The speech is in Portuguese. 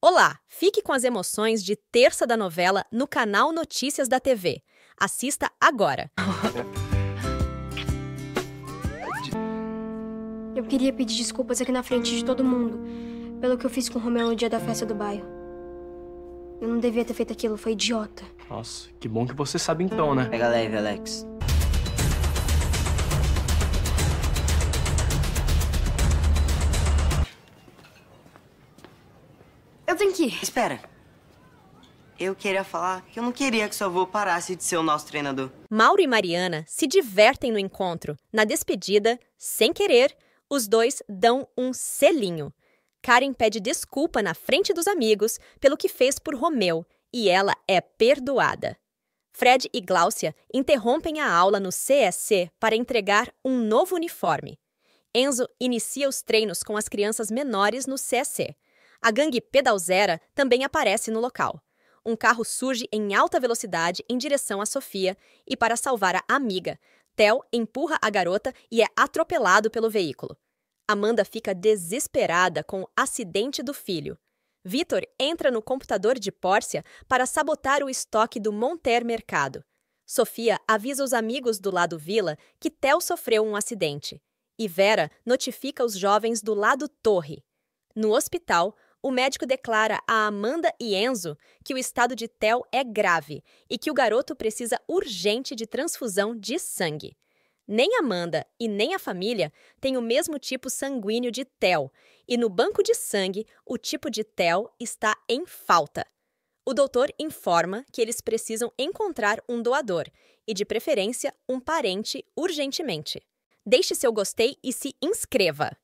Olá, fique com as emoções de terça da novela no canal Notícias da TV. Assista agora. Eu queria pedir desculpas aqui na frente de todo mundo pelo que eu fiz com o Romeu no dia da festa do bairro. Eu não devia ter feito aquilo, foi idiota. Nossa, que bom que você sabe então, né? Pega leve, Alex. Eu tenho que ir. Espera. Eu queria falar que eu não queria que seu avô parasse de ser o nosso treinador. Mauro e Mariana se divertem no encontro. Na despedida, sem querer, os dois dão um selinho. Karen pede desculpa na frente dos amigos pelo que fez por Romeu e ela é perdoada. Fred e Gláucia interrompem a aula no CSC para entregar um novo uniforme. Enzo inicia os treinos com as crianças menores no CSC. A gangue Pedalzera também aparece no local. Um carro surge em alta velocidade em direção a Sofia e, para salvar a amiga, Tel empurra a garota e é atropelado pelo veículo. Amanda fica desesperada com o acidente do filho. Vitor entra no computador de Pórcia para sabotar o estoque do Monter Mercado. Sofia avisa os amigos do lado Vila que Tel sofreu um acidente. E Vera notifica os jovens do lado Torre. No hospital, o médico declara a Amanda e Enzo que o estado de Tel é grave e que o garoto precisa urgente de transfusão de sangue. Nem Amanda e nem a família têm o mesmo tipo sanguíneo de Tel, e no banco de sangue o tipo de Tel está em falta. O doutor informa que eles precisam encontrar um doador e, de preferência, um parente urgentemente. Deixe seu gostei e se inscreva!